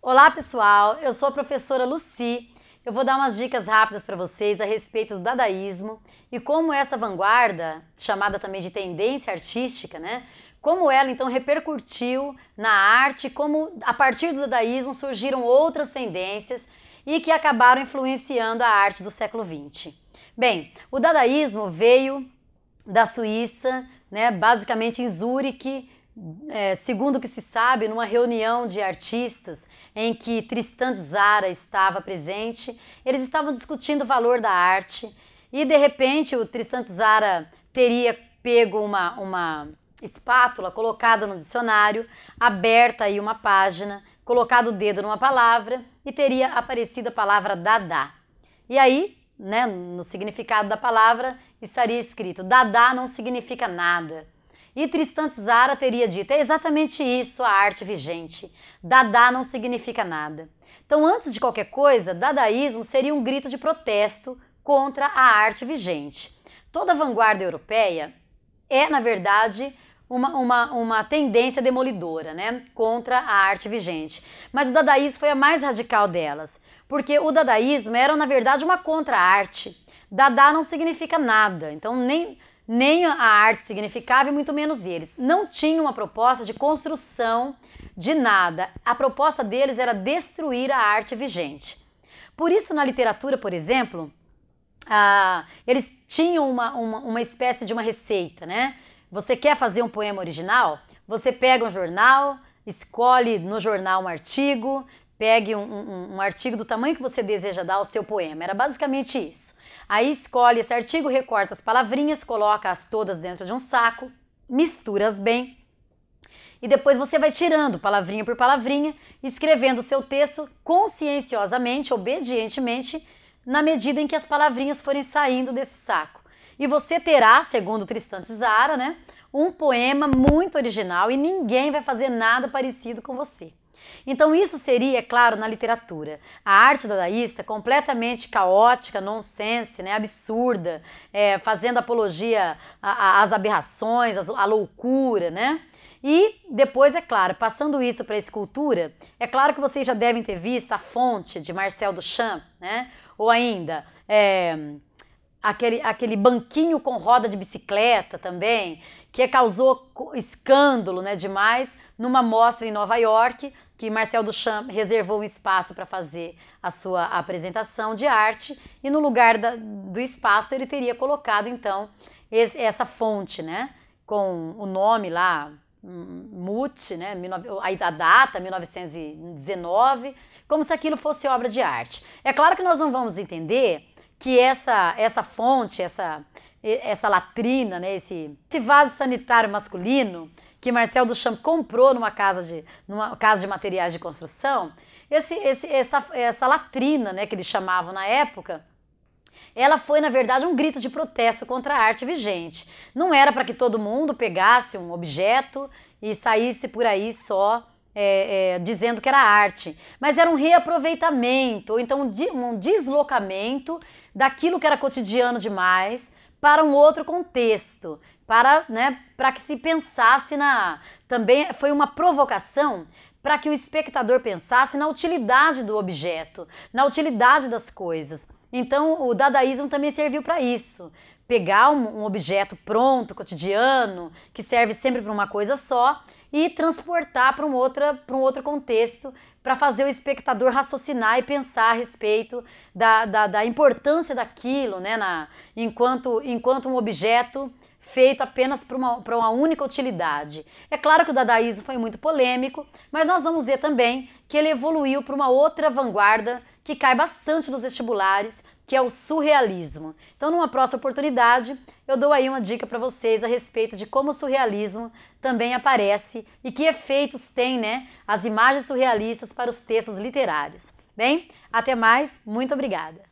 Olá pessoal, eu sou a professora Luci. Eu vou dar umas dicas rápidas para vocês a respeito do dadaísmo e como essa vanguarda, chamada também de tendência artística, né? Como ela então repercutiu na arte, como a partir do dadaísmo surgiram outras tendências e que acabaram influenciando a arte do século XX. Bem, o dadaísmo veio da Suíça, né, basicamente em Zurique, é, segundo o que se sabe, numa reunião de artistas em que Tristan Zara estava presente. Eles estavam discutindo o valor da arte e de repente o Tristan Zara teria pego uma, uma espátula, colocado no dicionário, aberta aí uma página, colocado o dedo numa palavra e teria aparecido a palavra Dada. E aí, né, no significado da palavra, estaria escrito: Dada não significa nada. E Tristan Tzara teria dito: é exatamente isso a arte vigente. Dada não significa nada. Então, antes de qualquer coisa, dadaísmo seria um grito de protesto contra a arte vigente. Toda a vanguarda europeia é, na verdade, uma, uma, uma tendência demolidora né, contra a arte vigente. Mas o dadaísmo foi a mais radical delas, porque o dadaísmo era, na verdade, uma contra-arte Dada não significa nada, então nem, nem a arte significava e muito menos eles. Não tinham uma proposta de construção de nada. A proposta deles era destruir a arte vigente. Por isso, na literatura, por exemplo, ah, eles tinham uma, uma, uma espécie de uma receita, né? Você quer fazer um poema original? Você pega um jornal, escolhe no jornal um artigo, pegue um, um, um, artigo do tamanho que você deseja dar ao seu poema. Era basicamente isso. Aí escolhe esse artigo, recorta as palavrinhas, coloca-as todas dentro de um saco, misturas bem. E depois você vai tirando palavrinha por palavrinha, escrevendo o seu texto conscienciosamente, obedientemente, na medida em que as palavrinhas forem saindo desse saco. E você terá, segundo Tristan Tzara, né, um poema muito original e ninguém vai fazer nada parecido com você. Então, isso seria, é claro, na literatura. A arte dadaísta, é completamente caótica, nonsense, né, absurda, é, fazendo apologia às aberrações, à loucura, né? E depois, é claro, passando isso para a escultura, é claro que vocês já devem ter visto a fonte de Marcel Duchamp, né? Ou ainda é, aquele, aquele banquinho com roda de bicicleta também, que causou escândalo né, demais numa mostra em Nova York, que Marcel Duchamp reservou um espaço para fazer a sua apresentação de arte e no lugar da, do espaço ele teria colocado então esse, essa fonte, né, com o nome lá Mut, né, a data 1919, como se aquilo fosse obra de arte. É claro que nós não vamos entender que essa essa fonte, essa essa latrina, né, esse, esse vaso sanitário masculino que Marcel Duchamp comprou numa casa de, numa casa de materiais de construção, esse, esse, essa, essa latrina, né, que eles chamavam na época, ela foi, na verdade, um grito de protesto contra a arte vigente. Não era para que todo mundo pegasse um objeto e saísse por aí só é, é, dizendo que era arte, mas era um reaproveitamento, ou então um deslocamento daquilo que era cotidiano demais para um outro contexto para, né, para que se pensasse na também foi uma provocação para que o espectador pensasse na utilidade do objeto, na utilidade das coisas. Então, o dadaísmo também serviu para isso. Pegar um, objeto pronto, cotidiano, que serve sempre para uma coisa só, e transportar para um, outra, um outro contexto, para fazer o espectador raciocinar e pensar a respeito da, da, da importância daquilo, né, na, enquanto, enquanto um objeto feito apenas para uma, uma, única utilidade. É claro que o dadaísmo foi muito polêmico, mas nós vamos ver também que ele evoluiu para uma outra vanguarda que cai bastante nos vestibulares, que é o surrealismo. Então, numa próxima oportunidade, eu dou aí uma dica para vocês a respeito de como o surrealismo também aparece e que efeitos tem, né, as imagens surrealistas para os textos literários. Bem, até mais, muito obrigada.